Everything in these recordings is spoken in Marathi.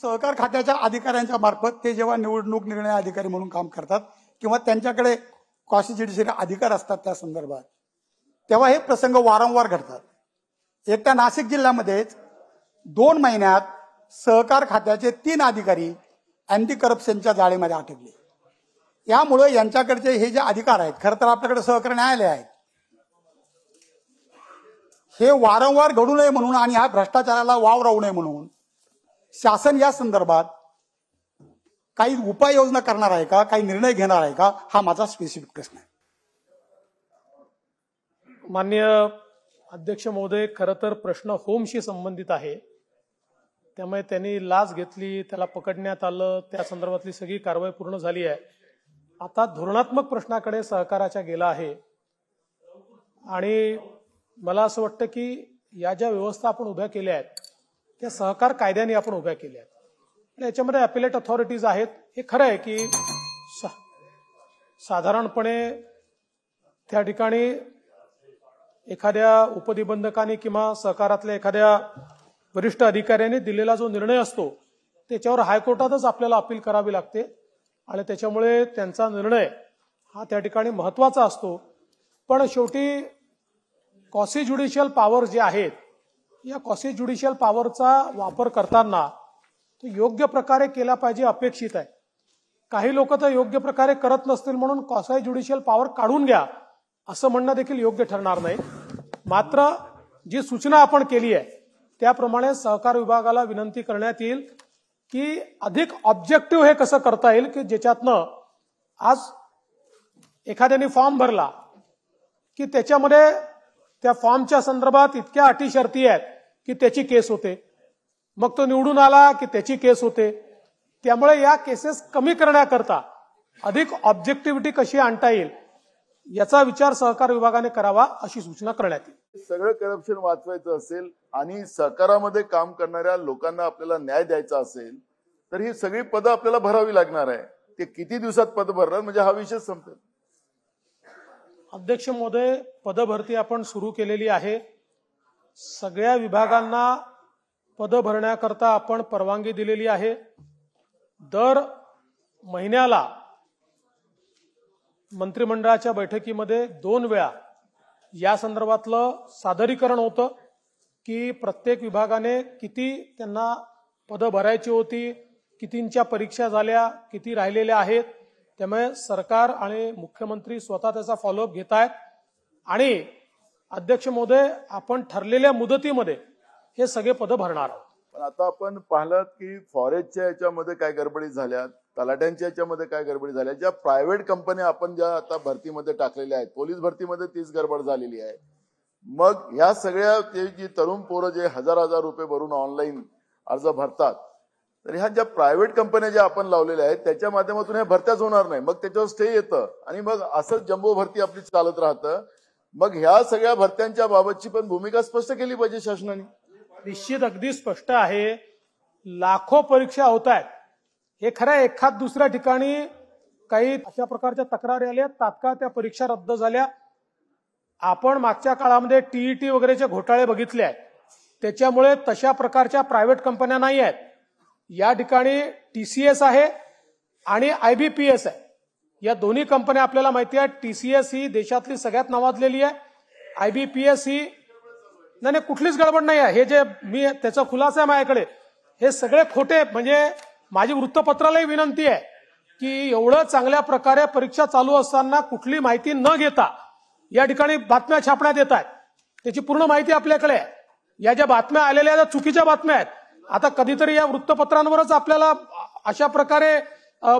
सहकार खात्याच्या अधिकाऱ्यांच्या मार्फत ते जेव्हा निवडणूक निर्णय अधिकारी म्हणून काम करतात किंवा त्यांच्याकडे कॉन्स्टिट्युशनरी अधिकार असतात त्या संदर्भात तेव्हा हे प्रसंग वारंवार घडतात एकट्या नाशिक जिल्ह्यामध्येच दोन महिन्यात सहकार खात्याचे तीन अधिकारी अँटी करप्शनच्या जाळीमध्ये अटकले यामुळे यांच्याकडचे हे जे अधिकार आहेत खरं तर आपल्याकडे सहकार न्यायालय आहेत हे वारंवार घडू नये म्हणून आणि ह्या भ्रष्टाचाराला वाव राहू नये म्हणून शासन या संदर्भात काही उपाययोजना करणार आहे का काही निर्णय घेणार आहे का हा माझा स्पेसिफिक प्रश्न आहे मान्य अध्यक्ष महोदय खरं तर प्रश्न होमशी संबंधित आहे त्यामुळे त्यांनी लाच घेतली त्याला पकडण्यात आलं त्या संदर्भातली सगळी कारवाई पूर्ण झाली आहे आता धोरणात्मक प्रश्नाकडे सहकाराच्या गेला आहे आणि मला असं वाटतं की या ज्या व्यवस्था आपण उभ्या केल्या आहेत त्या सहकार कायद्याने आपण उभ्या केल्या आहेत याच्यामध्ये अपिलेट अथॉरिटीज आहेत हे खरं आहे की साधारणपणे त्या ठिकाणी एखाद्या उपनिबंधकाने किंवा सहकारातल्या एखाद्या वरिष्ठ अधिकाऱ्याने दिलेला जो निर्णय असतो त्याच्यावर हायकोर्टातच आपल्याला अपील करावी लागते आणि त्याच्यामुळे त्यांचा निर्णय हा त्या ठिकाणी महत्वाचा असतो पण शेवटी कॉसी ज्युडिशियल पॉवर जे आहेत या कॉसी ज्युडिशियल पॉवरचा वापर करताना तो योग्य प्रकारे केला पाहिजे अपेक्षित आहे काही लोक तर योग्य प्रकारे करत नसतील म्हणून कॉसाय ज्युडिशियल पॉवर काढून घ्या असं म्हणणं देखील योग्य ठरणार नाही मात्र जी सूचना आपण केली आहे त्याप्रमाणे सहकार विभागाला विनंती करण्यात येईल की अधिक ऑब्जेक्टिव्ह हे कसं करता येईल की ज्याच्यातनं आज एखाद्याने फॉर्म भरला की त्याच्यामध्ये त्या फॉर्मच्या संदर्भात इतक्या अटी शर्ती आहेत की त्याची केस होते मग तो निवडून आला की त्याची केस होते त्यामुळे या केसेस कमी करण्याकरता अधिक ऑब्जेक्टिव्हिटी कशी आणता येईल याचा विचार सहकार विभागाने करावा अशी सूचना करण्यात येईल सगळं करप्शन वाचवायचं असेल आणि सहकारामध्ये काम करणाऱ्या लोकांना आपल्याला न्याय द्यायचा असेल तर ही सगळी पदं आपल्याला भरावी लागणार आहे ते किती दिवसात पद भरणार म्हणजे हा विषय संपेल अध्यक्ष महोदय पदभरती आपण सुरू केलेली आहे सगळ्या विभागांना पद भरण्याकरता आपण परवानगी दिलेली आहे दर महिन्याला मंत्रिमंडळाच्या बैठकीमध्ये दोन वेळा या संदर्भातलं सादरीकरण होतं की प्रत्येक विभागाने किती त्यांना पदं भरायची होती कितींच्या परीक्षा झाल्या किती राहिलेल्या आहेत त्यामुळे सरकार आणि मुख्यमंत्री स्वतः त्याचा फॉलोअप घेत आहेत आणि अध्यक्ष महोदय आपण ठरलेल्या मुदतीमध्ये हे सगळे पद भरणार आहोत पण आता आपण पाहिलं की फॉरेस्टच्या याच्यामध्ये काय गडबडी झाल्या तलाट्यांच्या याच्यामध्ये काय गडबडी झाल्या ज्या प्रायव्हेट कंपन्या आपण ज्या आता भरतीमध्ये टाकलेल्या आहेत पोलीस भरतीमध्ये तीच गडबड झालेली आहे मग ह्या सगळ्या ते जी तरुण पोरं जे हजार हजार रुपये भरून ऑनलाईन अर्ज भरतात तर ह्या ज्या प्रायव्हेट कंपन्या ज्या आपण लावलेल्या आहेत त्याच्या माध्यमातून हे भरत्याच होणार नाही मग त्याच्यावर स्टे येतं आणि मग असं जम्बो भरती आपली चालत राहतं मग ह्या सगळ्या भरत्यांच्या बाबतची पण भूमिका स्पष्ट केली पाहिजे शासनाने निश्चित अगदी स्पष्ट आहे लाखो परीक्षा होत आहेत हे खरं एखाद दुसऱ्या ठिकाणी काही अशा प्रकारच्या तक्रारी आल्या तात्काळ त्या परीक्षा रद्द झाल्या आपण मागच्या काळामध्ये टीईटी वगैरेचे घोटाळे बघितले आहेत त्याच्यामुळे तशा प्रकारच्या प्रायव्हेट कंपन्या नाही आहेत या ठिकाणी टी सी एस आहे आणि आयबीपीएस आहे या दोन्ही कंपन्या आपल्याला माहिती आहे टीसीएस ही देशातली सगळ्यात नावाजलेली आहे आयबीपीएस ही नाही नाही कुठलीच गडबड नाही आहे हे जे मी त्याचा खुलासा आहे माझ्याकडे हे सगळे खोटे म्हणजे माझी वृत्तपत्रालाही विनंती आहे की एवढं चांगल्या प्रकारे परीक्षा चालू असताना कुठली माहिती न घेता या ठिकाणी बातम्या छापण्यात येत आहेत त्याची पूर्ण माहिती आपल्याकडे आहे या ज्या बातम्या आलेल्या त्या चुकीच्या बातम्या आहेत आता कधीतरी या वृत्तपत्रांवरच आपल्याला अशा प्रकारे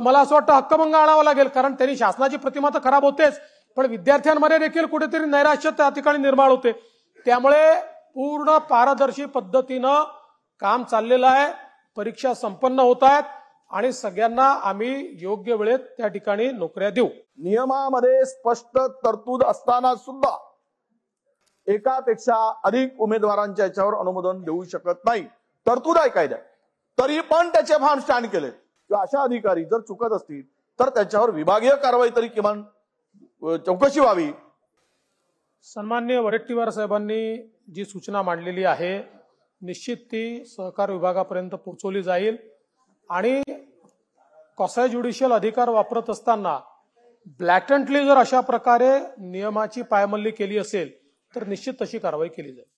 मला असं वाटतं हक्कभंग आणावा लागेल कारण त्यांनी शासनाची प्रतिमा तर खराब होतेच पण विद्यार्थ्यांमध्ये देखील कुठेतरी नैराश्य त्या ठिकाणी निर्माण होते त्यामुळे पूर्ण पारदर्शी पद्धतीनं काम चाललेलं आहे परीक्षा संपन्न होत आहेत आणि सगळ्यांना आम्ही योग्य वेळेत त्या ठिकाणी नोकऱ्या देऊ नियमामध्ये स्पष्ट तरतूद असताना सुद्धा एकापेक्षा अधिक उमेदवारांच्या याच्यावर अनुमोदन देऊ शकत नाही तरतूद आहे कायदा तरी पण त्याचे भान स्टँड केले किंवा अशा अधिकारी जर चुकत असतील तर त्यांच्यावर विभागीय कारवाई तरी किमान चौकशी व्हावी सन्मान्य वरेट्टीवार साहेबांनी जी सूचना मांडलेली आहे निश्चित ती सहकार विभागापर्यंत पोहोचवली जाईल आणि कसाय ज्युडिशियल अधिकार वापरत असताना ब्लॅटंटली जर अशा प्रकारे नियमाची पायमल्ली केली असेल तर निश्चित तशी कारवाई केली जाईल